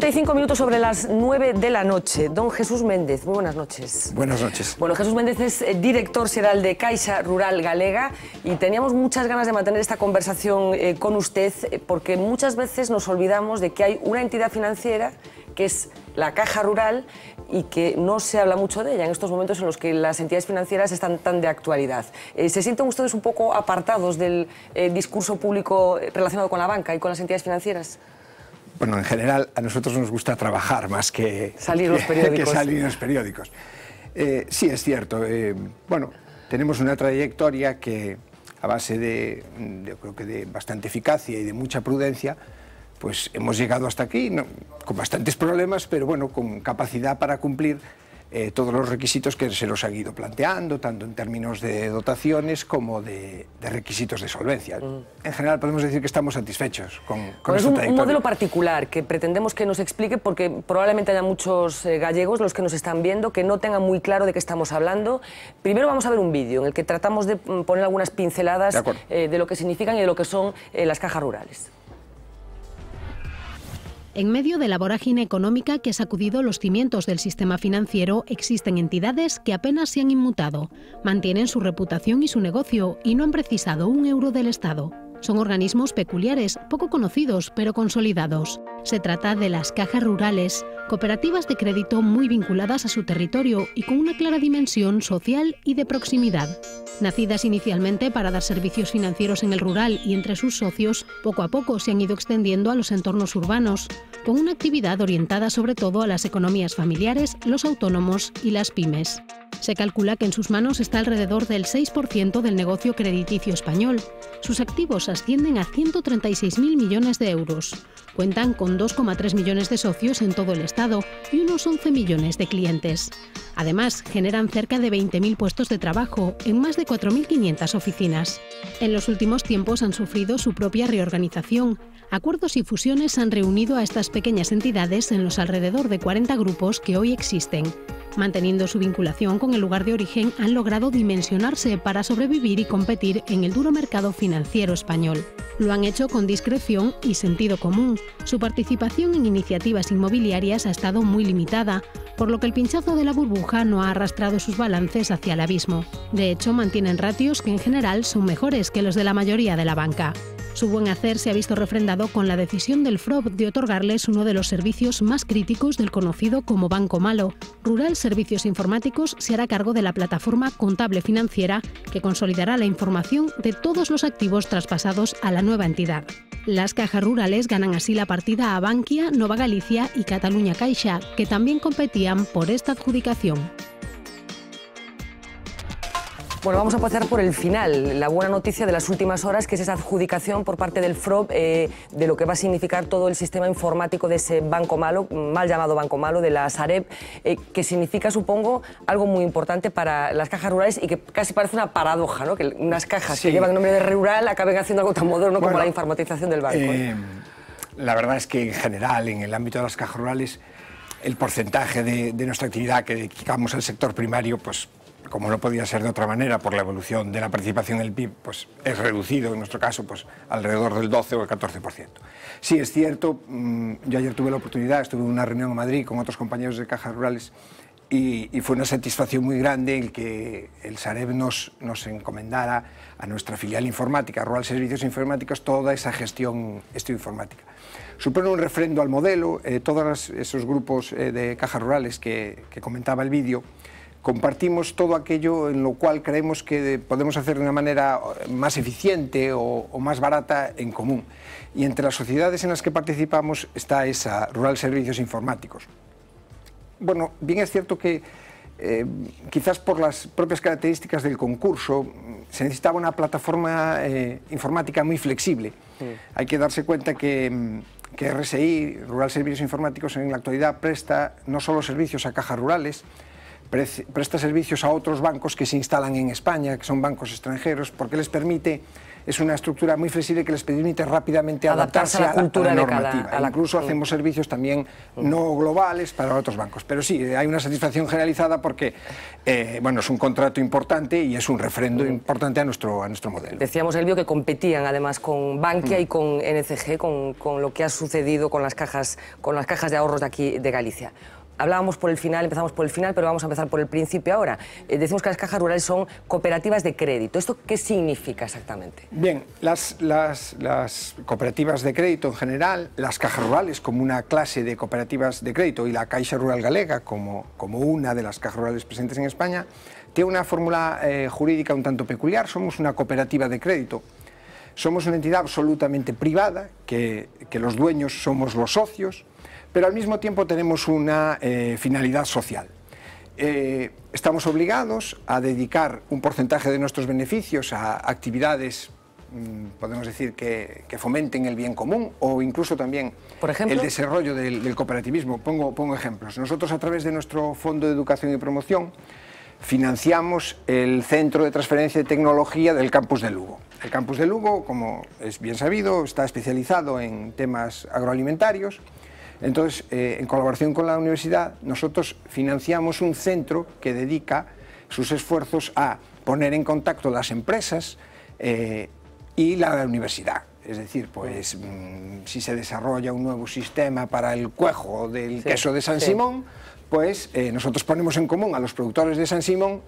35 minutos sobre las 9 de la noche. Don Jesús Méndez, muy buenas noches. Buenas noches. Bueno, Jesús Méndez es eh, director general de Caixa Rural Galega y teníamos muchas ganas de mantener esta conversación eh, con usted eh, porque muchas veces nos olvidamos de que hay una entidad financiera que es la Caja Rural y que no se habla mucho de ella en estos momentos en los que las entidades financieras están tan de actualidad. ¿Se sienten ustedes un poco apartados del discurso público relacionado con la banca y con las entidades financieras? bueno, en general a nosotros nos gusta trabajar más que salir los periódicos. los periódicos. Eh, sí, es cierto. Eh, bueno, tenemos una trayectoria que a base de, creo que de bastante eficacia y de mucha prudencia, pues hemos llegado hasta aquí, con bastantes problemas, pero bueno, con capacidad para cumplir eh, todos los requisitos que se los ha ido planteando, tanto en términos de dotaciones como de, requisitos de solvencia. Mm. En general podemos decir que estamos satisfechos con, con Es un, modelo particular que pretendemos que nos explique porque probablemente haya muchos eh, gallegos, los que nos están viendo, que no tengan muy claro de qué estamos hablando. Primero vamos a ver un vídeo en el que tratamos de mm, poner algunas pinceladas eh, de lo que significan y de lo que son las cajas rurales. En medio de la vorágine económica que ha sacudido los cimientos del sistema financiero, existen entidades que apenas se han inmutado, mantienen su reputación y su negocio y no han precisado un euro del Estado. Son organismos peculiares, poco conocidos, pero consolidados. Se trata de las cajas rurales, cooperativas de crédito muy vinculadas a su territorio y con una clara dimensión social y de proximidad. Nacidas inicialmente para dar servicios financieros en el rural y entre sus socios, poco a poco se han ido extendiendo a los entornos urbanos, con una actividad orientada sobre todo a las economías familiares, los autónomos y las pymes. Se calcula que en sus manos está alrededor del 6% del negocio crediticio español. Sus activos ascienden a 136.000 millones de euros, Cuentan con 2,3 millones de socios en todo el Estado y unos 11 millones de clientes. Además, generan cerca de 20.000 puestos de trabajo en más de 4.500 oficinas. En los últimos tiempos han sufrido su propia reorganización. Acuerdos y fusiones han reunido a estas pequeñas entidades en los alrededor de 40 grupos que hoy existen. Manteniendo su vinculación con el lugar de origen, han logrado dimensionarse para sobrevivir y competir en el duro mercado financiero español. Lo han hecho con discreción y sentido común. Su participación en iniciativas inmobiliarias ha estado muy limitada, por lo que el pinchazo de la burbuja no ha arrastrado sus balances hacia el abismo. De hecho, mantienen ratios que en general son mejores que los de la mayoría de la banca. Su buen hacer se ha visto refrendado con la decisión del FROB de otorgarles uno de los servicios más críticos del conocido como Banco Malo. Rural Servicios Informáticos se hará cargo de la plataforma contable financiera que consolidará la información de todos los activos traspasados a la nueva entidad. Las cajas rurales ganan así la partida a Bankia, Nova Galicia y Cataluña Caixa, que también competían por esta adjudicación. Bueno, vamos a pasar por el final. La buena noticia de las últimas horas, que es esa adjudicación por parte del FROB eh, de lo que va a significar todo el sistema informático de ese banco malo, mal llamado banco malo, de la Sareb, eh, que significa, supongo, algo muy importante para las cajas rurales y que casi parece una paradoja, ¿no? Que unas cajas que llevan el nombre de rural acaben haciendo algo tan moderno como la informatización del banco. ¿eh? la verdad es que en general, en el ámbito de las cajas rurales, el porcentaje de nuestra actividad que dedicamos al sector primario, pues como no podía ser de otra manera por la evolución de la participación del PIB, pues es reducido, en nuestro caso, pues alrededor del 12 o el 14%. Sí, es cierto, mm, yo ayer tuve la oportunidad, estuve en una reunión en Madrid con otros compañeros de cajas rurales y, fue una satisfacción muy grande el que el Sareb nos, nos encomendara a nuestra filial informática, Rural Servicios Informáticos, toda esa gestión informática. Supone un refrendo al modelo, eh, todos esos grupos eh, de cajas rurales que, que comentaba el vídeo, compartimos todo aquello en lo cual creemos que podemos hacer de una manera más eficiente o, más barata en común. Y entre las sociedades en las que participamos está esa, Rural Servicios Informáticos. Bueno, bien es cierto que eh, quizás por las propias características del concurso se necesitaba una plataforma eh, informática muy flexible. Hay que darse cuenta que que RSI, Rural Servicios Informáticos, en la actualidad presta no solo servicios a cajas rurales, presta servicios a otros bancos que se instalan en España, que son bancos extranjeros, porque les permite, es una estructura muy flexible que les permite rápidamente adaptarse, a la cultura normativa. Incluso hacemos servicios también no globales para otros bancos. Pero sí, hay una satisfacción generalizada porque eh, bueno, es un contrato importante y es un refrendo mm. importante a nuestro, a nuestro modelo. Decíamos, Elvio, que competían además con Bankia mm. y con NCG, con, con, lo que ha sucedido con las cajas, con las cajas de ahorros de aquí de Galicia hablábamos por el final, empezamos por el final, pero vamos a empezar por el principio ahora. Eh, decimos que las cajas rurales son cooperativas de crédito. ¿Esto qué significa exactamente? Bien, las, cooperativas de crédito en general, las cajas rurales como una clase de cooperativas de crédito y la Caixa Rural Galega como, una de las cajas rurales presentes en España, tiene una fórmula eh, jurídica un tanto peculiar. Somos una cooperativa de crédito somos una entidad absolutamente privada, que, los dueños somos los socios, pero al mismo tiempo tenemos una eh, finalidad social. Eh, estamos obligados a dedicar un porcentaje de nuestros beneficios a actividades mm, podemos decir, que, fomenten el bien común o incluso también el desarrollo del, cooperativismo. Pongo, pongo ejemplos. Nosotros a través de nuestro Fondo de Educación y Promoción financiamos el Centro de Transferencia de Tecnología del Campus de Lugo. El Campus de Lugo, como es bien sabido, está especializado en temas agroalimentarios. Entonces, eh, en colaboración con la universidad, nosotros financiamos un centro que dedica sus esfuerzos a poner en contacto las empresas eh, y la universidad. Es decir, pues mm, si se desarrolla un nuevo sistema para el cuejo del queso de San Simón, pues eh, nosotros ponemos en común a los productores de San Simón,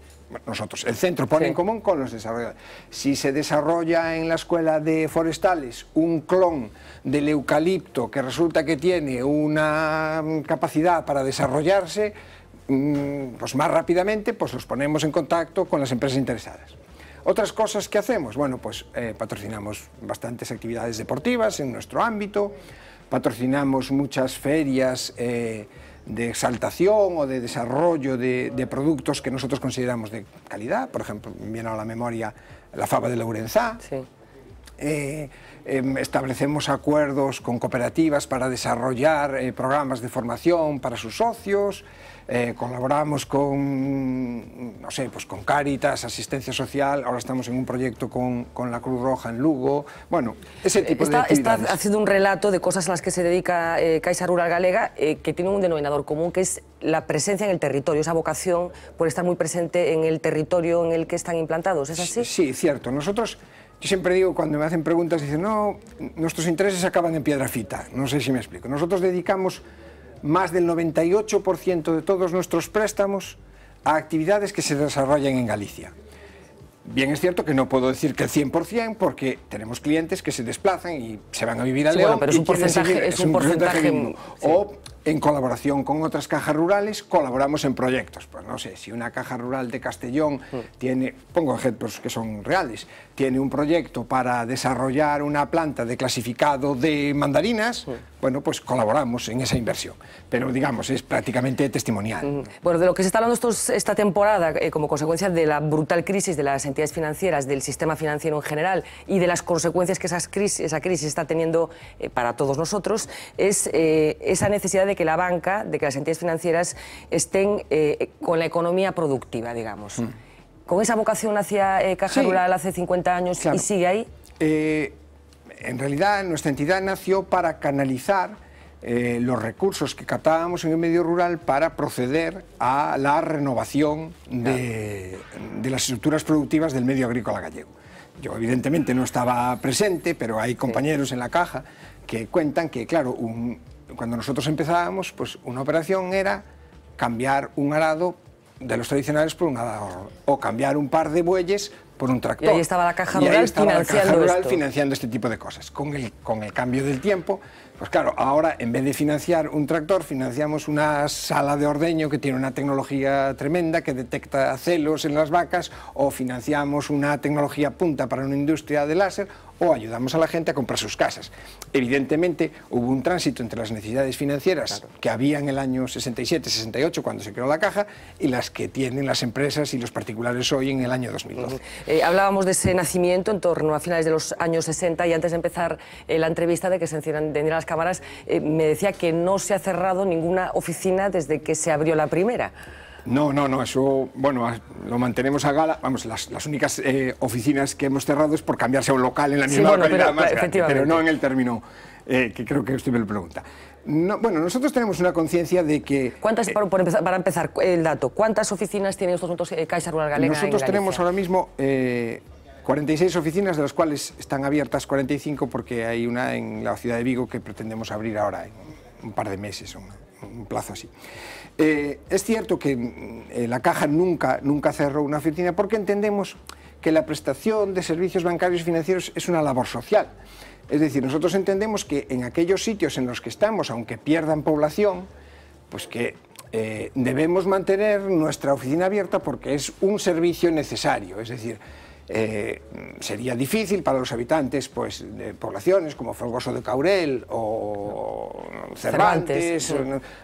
nosotros, el centro pone en común con los desarrolladores. Si se desarrolla en la escuela de forestales un clon del eucalipto que resulta que tiene una mm, capacidad para desarrollarse, mm, pues más rápidamente, pues los ponemos en contacto con las empresas interesadas. Otras cosas que hacemos, bueno, pues eh, patrocinamos bastantes actividades deportivas en nuestro ámbito, patrocinamos muchas ferias eh, de exaltación o de desarrollo de, productos que nosotros consideramos de calidad, por ejemplo, viene a la memoria la Faba de la Sí. Eh, em, establecemos acuerdos con cooperativas para desarrollar programas de formación para sus socios, eh, colaboramos con, no sé, pues con Cáritas, Asistencia Social, ahora estamos en un proyecto con, la Cruz Roja en Lugo, bueno, ese tipo de Está haciendo un relato de cosas a las que se dedica eh, Caixa Rural Galega eh, que tiene un denominador común, que es la presencia en el territorio, esa vocación por estar muy presente en el territorio en el que están implantados, ¿es así? Sí, sí cierto. Nosotros... Yo siempre digo, cuando me hacen preguntas, dicen, no, nuestros intereses acaban en piedra fita. No sé si me explico. Nosotros dedicamos más del 98% de todos nuestros préstamos a actividades que se desarrollan en Galicia. Bien es cierto que no puedo decir que el 100% porque tenemos clientes que se desplazan y se van a vivir a León. pero es un porcentaje, O en colaboración con otras cajas rurales colaboramos en proyectos. Pues no sé, si una caja rural de Castellón mm. tiene, pongo ejemplos que son reales, tiene un proyecto para desarrollar una planta de clasificado de mandarinas, mm bueno, pues colaboramos en esa inversión. Pero digamos, es prácticamente testimonial. Bueno, de lo que se está hablando esta temporada, eh, como consecuencia de la brutal crisis de las entidades financieras, del sistema financiero en general y de las consecuencias que esa crisis está teniendo eh, para todos nosotros, es eh, esa necesidad de que la banca, de que las entidades financieras estén con la economía productiva, digamos. Mm. Con esa vocación hacia Caja Rural hace 50 años y sigue ahí en realidad nuestra entidad nació para canalizar eh, los recursos que captábamos en el medio rural para proceder a la renovación de, las estructuras productivas del medio agrícola gallego. Yo evidentemente no estaba presente, pero hay compañeros en la caja que cuentan que, claro, cuando nosotros empezábamos, pues una operación era cambiar un arado de los tradicionales por un arado o cambiar un par de bueyes por un tractor. Y ahí estaba la caja rural, financiando, financiando este tipo de cosas. Con el, con el cambio del tiempo, pues claro, ahora en vez de financiar un tractor, financiamos una sala de ordeño que tiene una tecnología tremenda que detecta celos en las vacas, o financiamos una tecnología punta para una industria de láser, o ayudamos a la gente a comprar sus casas. Evidentemente hubo un tránsito entre las necesidades financieras que había en el año 67-68 cuando se creó la caja y las que tienen las empresas y los particulares hoy en el año 2012. Eh, hablábamos de ese nacimiento en torno a finales de los años 60 y antes de empezar eh, la entrevista de que se enciendan las cámaras, eh, me decía que no se ha cerrado ninguna oficina desde que se abrió la primera. No, no, no, eso, bueno, ah, lo mantenemos a gala. Vamos, las, únicas eh, oficinas que hemos cerrado es por cambiarse a un local en la misma localidad, pero, no en el término eh, que creo que usted me lo pregunta. bueno, nosotros tenemos una conciencia de que... ¿Cuántas, para empezar, para empezar el dato, cuántas oficinas tiene estos juntos Caixa Rural Galega Nosotros tenemos ahora mismo 46 oficinas, de las cuales están abiertas 45 porque hay una en la ciudad de Vigo que pretendemos abrir ahora en un par de meses, un, un plazo así. Eh, es cierto que mm, eh, la caja nunca, nunca cerró una oficina porque entendemos que la prestación de servicios bancarios y financieros es una labor social. Es decir, nosotros entendemos que en aquellos sitios en los que estamos, aunque pierdan población, pues que eh, debemos mantener nuestra oficina abierta porque es un servicio necesario. Es decir, eh, sería difícil para los habitantes pues, de poblaciones como Fragoso de Caurel o Cervantes,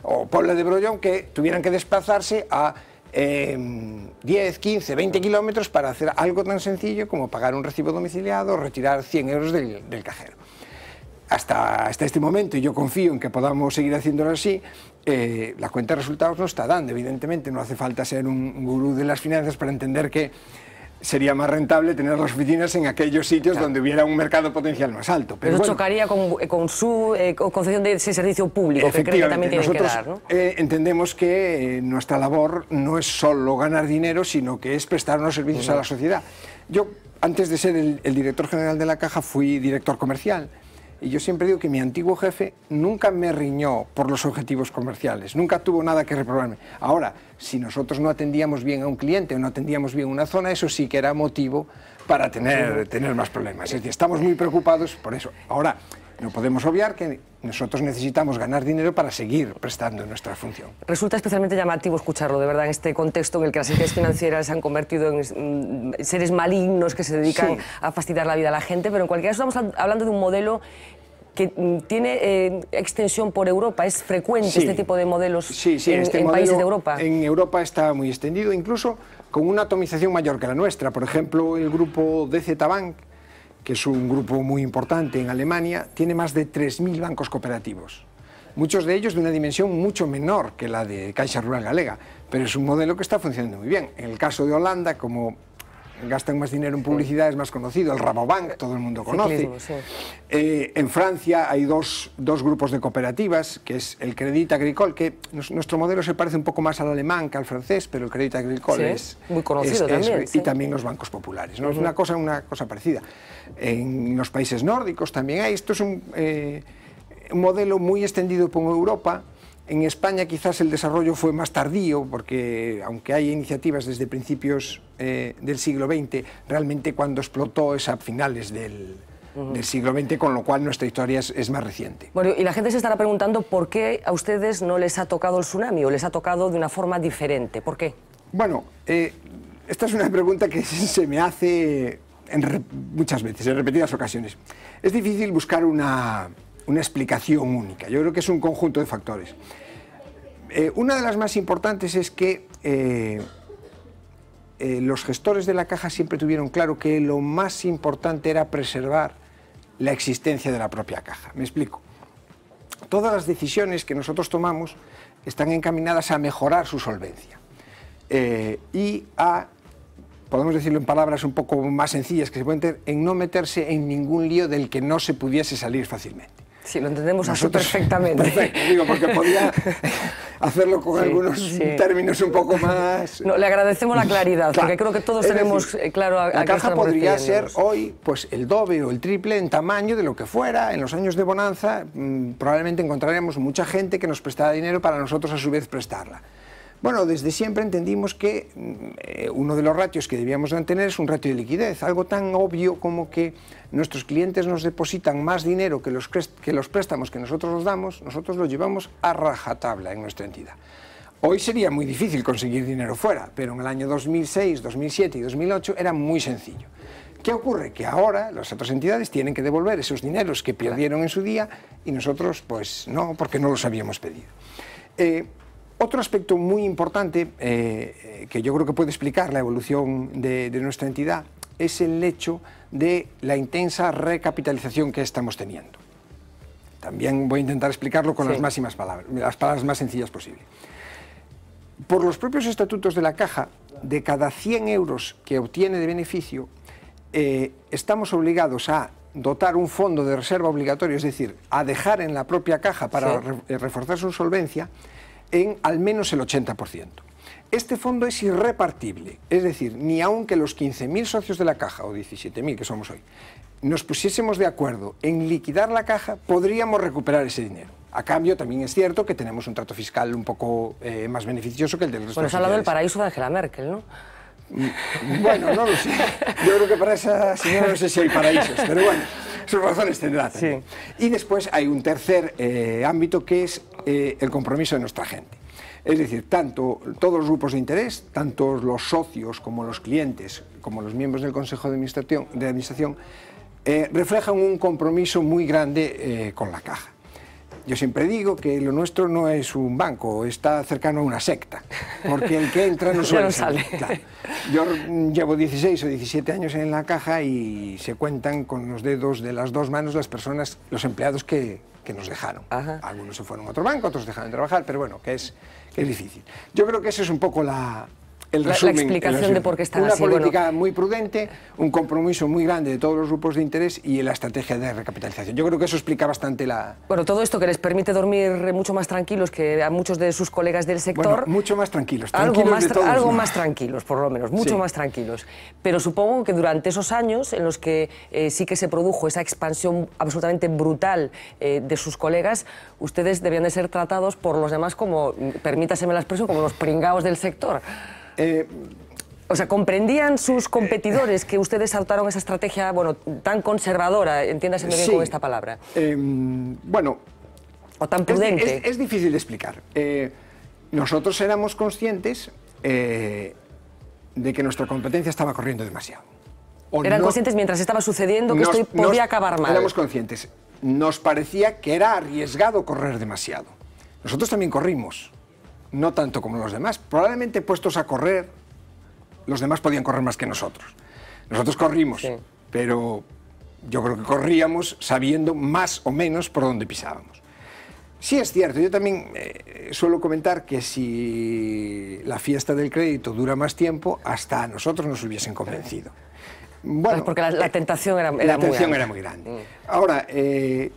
o Puebla de Brollón que tuvieran que desplazarse a 10, 15, 20 kilómetros para hacer algo tan sencillo como pagar un recibo domiciliado o retirar 100 euros del, cajero. Hasta, este momento, y yo confío en que podamos seguir haciéndolo así, eh, la cuenta de resultados no está dando, evidentemente, no hace falta ser un gurú de las finanzas para entender que sería más rentable tener las oficinas en aquellos sitios donde hubiera un mercado potencial más alto. Pero, chocaría con, eh, su eh, concepción de ese servicio público que también tiene que eh, entendemos que nuestra labor no es solo ganar dinero, sino que es prestar unos servicios a la sociedad. Yo, antes de ser el director general de la caja, fui director comercial. Y yo siempre digo que mi antiguo jefe nunca me riñó por los objetivos comerciales, nunca tuvo nada que reprobarme. Ahora, si nosotros no atendíamos bien a un cliente o no atendíamos bien una zona, eso sí que era motivo para tener, tener más problemas. Es decir, estamos muy preocupados por eso. Ahora, no podemos obviar que nosotros necesitamos ganar dinero para seguir prestando nuestra función. Resulta especialmente llamativo escucharlo, de verdad, en este contexto en el que las entidades financieras se han convertido en mm, seres malignos que se dedican a fastidiar la vida a la gente, pero en cualquier caso estamos hablando de un modelo que mm, tiene eh, extensión por Europa. ¿Es frecuente este tipo de modelos en, este países de Europa? En Europa está muy extendido, incluso con una atomización mayor que la nuestra. Por ejemplo, el grupo DZ Bank, que es un grupo muy importante en Alemania, tiene más de 3.000 bancos cooperativos. Muchos de ellos de una dimensión mucho menor que la de Caixa Rural Galega, pero es un modelo que está funcionando muy bien. En el caso de Holanda, como gastan más dinero en publicidad, es más conocido, el Rabobank, todo el mundo conoce. Eh, en Francia hay dos, grupos de cooperativas, que es el Credit Agricole, que nuestro modelo se parece un poco más al alemán que al francés, pero el Credit Agricole es muy conocido y también los bancos populares, ¿no? Es una cosa, una cosa parecida. En los países nórdicos también hay, esto es un eh, modelo muy extendido por Europa, en España quizás el desarrollo fue más tardío, porque aunque hay iniciativas desde principios eh, del siglo XX, realmente cuando explotó es a finales del, siglo XX, con lo cual nuestra historia es, más reciente. Bueno, y la gente se estará preguntando por qué a ustedes no les ha tocado el tsunami o les ha tocado de una forma diferente. ¿Por qué? Bueno, eh, esta es una pregunta que se me hace muchas veces, en repetidas ocasiones. Es difícil buscar una, una explicación única. Yo creo que es un conjunto de factores. Eh, una de las más importantes es que eh, eh, los gestores de la caja siempre tuvieron claro que lo más importante era preservar la existencia de la propia caja. Me explico. Todas las decisiones que nosotros tomamos están encaminadas a mejorar su solvencia y a podemos decirlo en palabras un poco más sencillas que se pueden tener, en no meterse en ningún lío del que no se pudiese salir fácilmente. Sí, lo entendemos perfectamente. porque podía hacerlo con algunos términos un poco más... No, le agradecemos la claridad, porque creo que todos tenemos eh, claro a, La caja podría ser hoy pues el doble o el triple en tamaño de lo que fuera. En los años de bonanza mm, probablemente encontraríamos mucha gente que nos prestara dinero para nosotros a su vez prestarla. Bueno, desde siempre entendimos que mm, eh, uno de los ratios que debíamos mantener es un ratio de liquidez, algo tan obvio como que nuestros clientes nos depositan más dinero que los, que los préstamos que nosotros los damos, nosotros los llevamos a rajatabla en nuestra entidad. Hoy sería muy difícil conseguir dinero fuera, pero en el año 2006, 2007 y 2008 era muy sencillo. ¿Qué ocurre? Que ahora las otras entidades tienen que devolver esos dineros que perdieron en su día y nosotros pues no, porque no los habíamos pedido. Eh, otro aspecto muy importante eh, que yo creo que puede explicar la evolución de, nuestra entidad es el hecho de la intensa recapitalización que estamos teniendo. También voy a intentar explicarlo con las máximas palabras, las palabras más sencillas posible. Por los propios estatutos de la caja, de cada 100 euros que obtiene de beneficio, eh, estamos obligados a dotar un fondo de reserva obligatorio, es decir, a dejar en la propia caja para eh, reforzar su solvencia en al menos el 80%. Este fondo es irrepartible, es decir, ni aunque los 15.000 socios de la caja, o 17.000 que somos hoy, nos pusiésemos de acuerdo en liquidar la caja, podríamos recuperar ese dinero. A cambio, también es cierto que tenemos un trato fiscal un poco eh, más beneficioso que el del resto bueno, ha hablado del paraíso de Angela Merkel, ¿no? Mm, bueno, no lo sé. Yo creo que para esa señora no sé si hay paraísos, pero bueno sus razones tendrá Y después hay un tercer eh, ámbito que es eh, el compromiso de nuestra gente. Es decir, tanto todos los grupos de interés, tanto los socios como los clientes, como los miembros del Consejo de Administración, de administración eh, reflejan un compromiso muy grande con la caja. Yo siempre digo que lo nuestro no es un banco, está cercano a una secta, porque el que entra no suele sale. Yo llevo 16 o 17 años en la caja y se cuentan con los dedos de las dos manos las personas, los empleados que, nos dejaron. Algunos se fueron a otro banco, otros dejaron de trabajar, pero bueno, que es, que es difícil. Yo creo que eso es un poco la, la, explicación de por qué están así. Una política muy prudente, un compromiso muy grande de todos los grupos de interés y la estrategia de recapitalización. Yo creo que eso explica bastante la... Bueno, todo esto que les permite dormir mucho más tranquilos que a muchos de sus colegas del sector. mucho más tranquilos. algo, más, algo más tranquilos, por lo menos, mucho más tranquilos. Pero supongo que durante esos años en los que eh, sí que se produjo esa expansión absolutamente brutal eh, de sus colegas, ustedes debían de ser tratados por los demás como, mm, permítaseme la expresión, como los pringados del sector. Eh, o sea, ¿comprendían sus competidores que ustedes adoptaron esa estrategia bueno, tan conservadora, entiéndase bien con esta palabra? Eh, bueno... O tan prudente. Es, difícil de explicar. Eh, nosotros éramos conscientes eh, de que nuestra competencia estaba corriendo demasiado. Eran conscientes mientras estaba sucediendo que esto podía acabar mal. Éramos conscientes. Nos parecía que era arriesgado correr demasiado. Nosotros también corrimos no tanto como los demás. Probablemente puestos a correr, los demás podían correr más que nosotros. Nosotros corrimos, pero yo creo que corríamos sabiendo más o menos por dónde pisábamos. Sí es cierto, yo también eh, suelo comentar que si la fiesta del crédito dura más tiempo, hasta a nosotros nos hubiesen convencido. Bueno, pues porque la, eh, tentación era, la tentación era muy grande. Mm. Ahora, eh,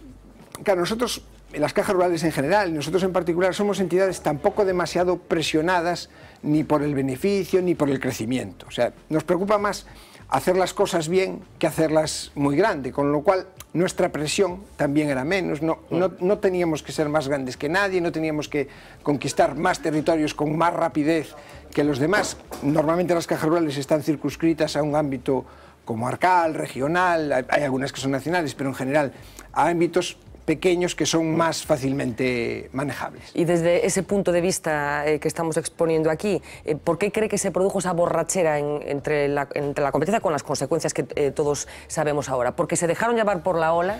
claro, nosotros las cajas rurales en general, nosotros en particular, somos entidades tampoco demasiado presionadas ni por el beneficio ni por el crecimiento. O sea, nos preocupa más hacer las cosas bien que hacerlas muy grande, con lo cual nuestra presión también era menos, no, no, teníamos que ser más grandes que nadie, no teníamos que conquistar más territorios con más rapidez que los demás. Normalmente las cajas rurales están circunscritas a un ámbito como arcal, regional, hay algunas que son nacionales, pero en general a ámbitos pequeños que son más fácilmente manejables. Y desde ese punto de vista eh, que estamos exponiendo aquí, eh, ¿por qué cree que se produjo esa borrachera entre, la, competencia con las consecuencias que eh, todos sabemos ahora? ¿Porque se dejaron llevar por la ola?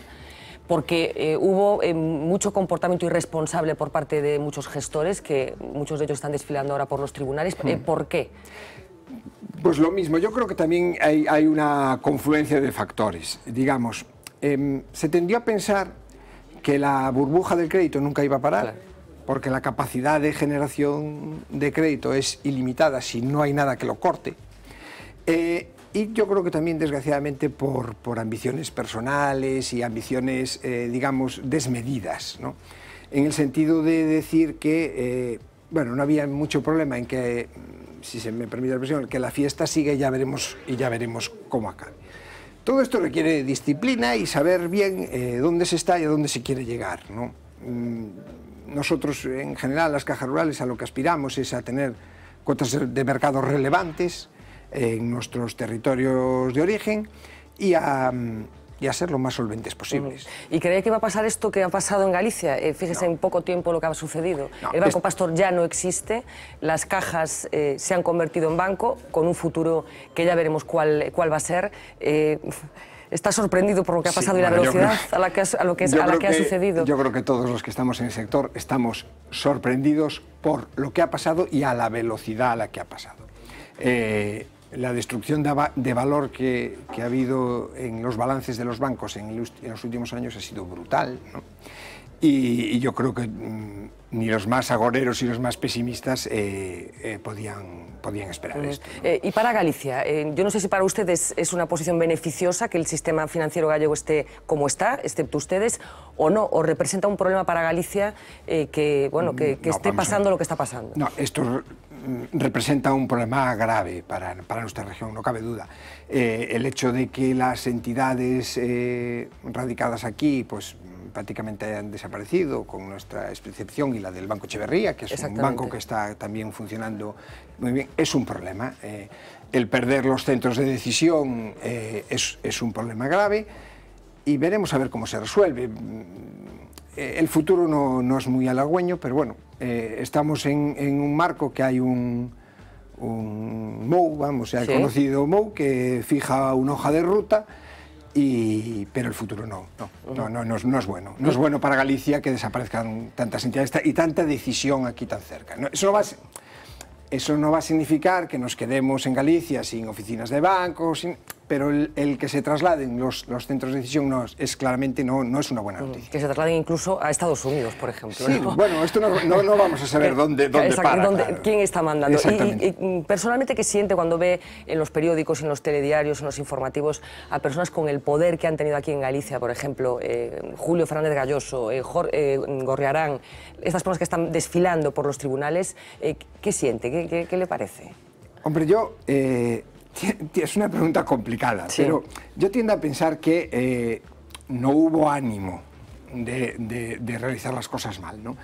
porque hubo mucho comportamiento irresponsable por parte de muchos gestores, que muchos de ellos están desfilando ahora por los tribunales. Hmm. ¿Por qué? Pues lo mismo, yo creo que también hay, hay una confluencia de factores. Digamos, em, se tendió a pensar que la burbuja del crédito nunca iba a parar, porque la capacidad de generación de crédito es ilimitada si no hay nada que lo corte. Eh, y yo creo que también, desgraciadamente, por, ambiciones personales y ambiciones, eh, digamos, desmedidas, En el sentido de decir que, eh, bueno, no había mucho problema en que, si se me permite la expresión, que la fiesta sigue ya veremos, y ya veremos cómo acabe. Todo esto requiere disciplina y saber bien eh, dónde se está y a dónde se quiere llegar. Mm, nosotros, en general, las cajas rurales a lo que aspiramos es a tener cuotas de mercado relevantes en nuestros territorios de origen y a mm, y a ser lo más solventes posibles. Mm. ¿Y creía que iba a pasar esto que ha pasado en Galicia? Eh, fíjese en poco tiempo lo que ha sucedido. el Banco Pastor ya no existe, las cajas eh, se han convertido en banco, con un futuro que ya veremos cuál, cuál va a ser. Eh, ¿Está sorprendido por lo que ha pasado y la velocidad a la que, a lo que, a la que ha sucedido? Yo creo que todos los que estamos en el sector estamos sorprendidos por lo que ha pasado y a la velocidad a la que ha pasado. Eh, la destrucción de, valor que, ha habido en los balances de los bancos en, los últimos años ha sido brutal. Y, yo creo que mm, ni los más agoreros y los más pesimistas eh, eh, podían, podían esperar esto. Eh, y para Galicia, yo no sé si para ustedes es una posición beneficiosa que el sistema financiero gallego esté como está, excepto ustedes, o no, o representa un problema para Galicia que, bueno, que, esté pasando lo que está pasando. No, esto mm, representa un problema grave para, para nuestra región, no cabe duda. el hecho de que las entidades radicadas aquí, pues prácticamente han desaparecido con nuestra excepción y la del Banco Echeverría, que es un banco que está también funcionando muy bien, es un problema. Eh, el perder los centros de decisión eh, es, un problema grave y veremos a ver cómo se resuelve. Mm, eh, el futuro no, no es muy halagüeño, pero bueno, estamos en, un marco que hay un, un MOU, vamos, se ha conocido MOU, que fija una hoja de ruta pero el futuro no, no, no, no, es, bueno. No es bueno para Galicia que desaparezcan tantas entidades y tanta decisión aquí tan cerca. eso no va a eso no va a significar que nos quedemos en Galicia sin oficinas de bancos, sin pero el, que se trasladen los, los centros de decisión no, es claramente no, no es una buena mm, noticia. Que se trasladen incluso a Estados Unidos, por ejemplo. bueno, esto no, vamos a saber eh, dónde, dónde ¿Quién está mandando? Y, mm, personalmente, ¿qué siente cuando ve en los periódicos, en los telediarios, en los informativos a personas con el poder que han tenido aquí en Galicia, por ejemplo, eh, Julio Fernández Galloso, eh, Gorriarán, estas personas que están desfilando por los tribunales, ¿qué siente? ¿Qué, qué, le parece? Hombre, yo es una pregunta complicada, pero yo tiendo a pensar que eh, no hubo ánimo de, de realizar las cosas mal, ¿no?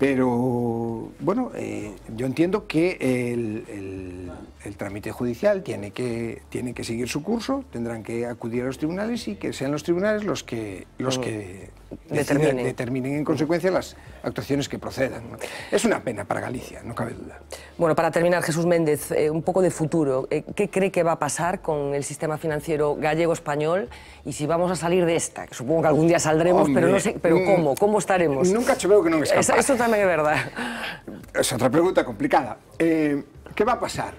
Pero bueno, eh, yo entiendo que el, trámite judicial tiene que, tiene que seguir su curso, tendrán que acudir a los tribunales y que sean los tribunales los que, los que determinen. en consecuencia las actuaciones que procedan. Es una pena para Galicia, no cabe duda. Bueno, para terminar, Jesús Méndez, eh, un poco de futuro. Eh, ¿Qué cree que va a pasar con el sistema financiero gallego-español y si vamos a salir de esta? Supongo que algún día saldremos, pero no sé, pero mm, ¿cómo? ¿Cómo estaremos? Nunca veo que no me es verdad. Es otra pregunta complicada. Eh, ¿Qué va a pasar?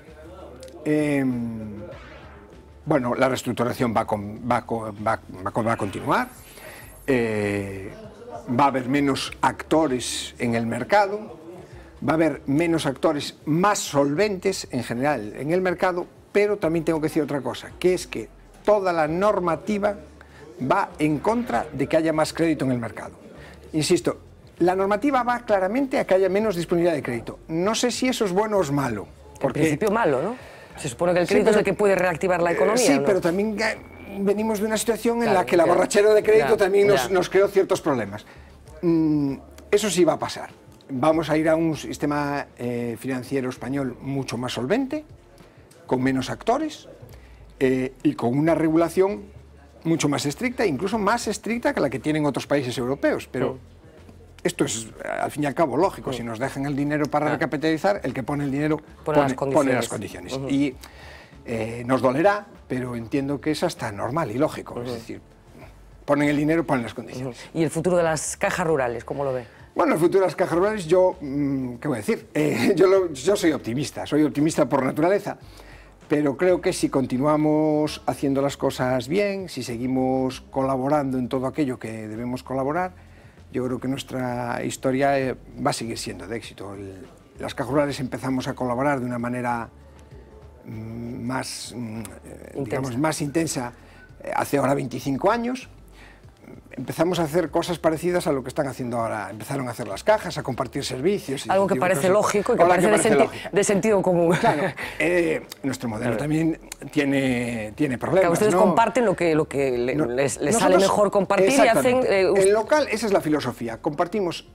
Eh, bueno, la reestructuración va, va, a continuar. Eh, va a haber menos actores en el mercado. Va a haber menos actores más solventes en general en el mercado. Pero también tengo que decir otra cosa, que es que toda la normativa va en contra de que haya más crédito en el mercado. Insisto, la normativa va claramente a que haya menos disponibilidad de crédito. No sé si eso es bueno o es malo. Por En principio malo, ¿no? Se supone que el crédito es el que puede reactivar la eh, economía. Sí, pero también eh, venimos de una situación en la que la borrachera de crédito también nos, creó ciertos problemas. Mm, eso sí va a pasar. Vamos a ir a un sistema eh, financiero español mucho más solvente, con menos actores y con una regulación mucho más estricta, incluso más estricta que la que tienen otros países europeos. Pero mm. Esto es, al fin y al cabo, lógico. Mm. Si nos dejan el dinero para recapitalizar, el que pone el dinero pone, las, condiciones. Y eh, nos dolerá, pero entiendo que es hasta normal y lógico. Es decir, ponen el dinero, ponen las condiciones. ¿Y el futuro de las cajas rurales, cómo lo ve? Bueno, el futuro de las cajas rurales, yo, mm, ¿qué voy a decir? Eh, yo, yo soy optimista, soy optimista por naturaleza pero creo que si continuamos haciendo las cosas bien, si seguimos colaborando en todo aquello que debemos colaborar, yo creo que nuestra historia eh, va a seguir siendo de éxito. las Cajurales empezamos a colaborar de una manera mm, mm, eh, más intensa eh, hace ahora 25 años empezamos a hacer cosas parecidas a lo que están haciendo ahora. Empezaron a hacer las cajas, a compartir servicios. Algo que parece lógico y que parece, de, sentido común. Eh, nuestro modelo también tiene, tiene problemas. ustedes comparten lo que, lo que les, sale mejor compartir y hacen... Eh, el local, esa es la filosofía. Compartimos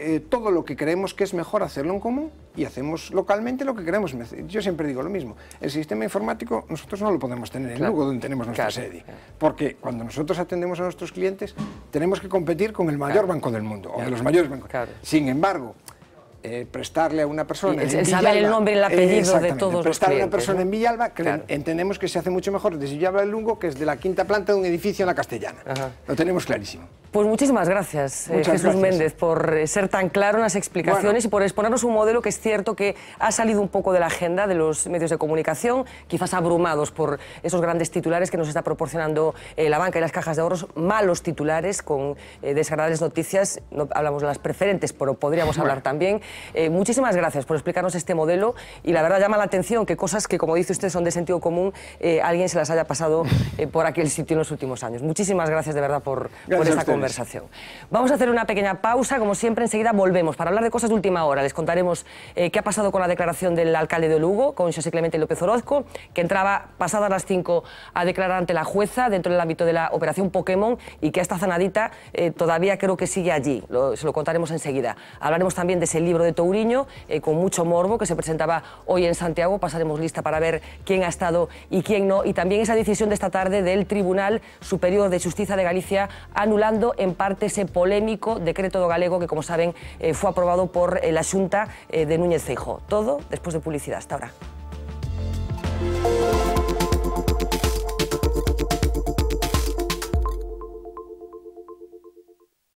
eh, todo lo que creemos que es mejor hacerlo en común y hacemos localmente lo que queremos. Yo siempre digo lo mismo, el sistema informático nosotros no lo podemos tener en el Lugo donde tenemos nuestra sede, porque cuando nosotros atendemos a nuestros clientes tenemos que competir con el mayor banco del mundo o de los mayores bancos. Sin embargo, eh, prestarle a una persona. El, el nombre y el apellido de todos a una persona en Villalba, entendemos que se hace mucho mejor desde Villalba del Lungo, que es de la quinta planta de un edificio en la Castellana. Lo tenemos clarísimo. Pues muchísimas gracias, eh, Jesús Méndez, por eh, ser tan claro en las explicaciones y por exponernos un modelo que es cierto que ha salido un poco de la agenda de los medios de comunicación, quizás abrumados por esos grandes titulares que nos está proporcionando la banca y las cajas de ahorros, malos titulares con desagradables noticias, no, hablamos de las preferentes, pero podríamos hablar también, eh, muchísimas gracias por explicarnos este modelo y la verdad llama la atención que cosas que, como dice usted, son de sentido común, eh, alguien se las haya pasado eh, por aquel sitio en los últimos años. Muchísimas gracias de verdad por, esta conversación. Vamos a hacer una pequeña pausa, como siempre, enseguida volvemos para hablar de cosas de última hora. Les contaremos qué ha pasado con la declaración del alcalde de Lugo, con José Clemente López Orozco, que entraba pasadas las 5 a declarar ante la jueza dentro del ámbito de la operación Pokémon y que esta zanadita todavía creo que sigue allí. se lo contaremos enseguida. Hablaremos también de ese libro de Touriño, eh, con mucho morbo, que se presentaba hoy en Santiago. Pasaremos lista para ver quién ha estado y quién no. Y también esa decisión de esta tarde del Tribunal Superior de Justicia de Galicia, anulando en parte ese polémico decreto galego que, como saben, eh, fue aprobado por eh, la Junta de Núñez Cejo. Todo después de publicidad. Hasta ahora.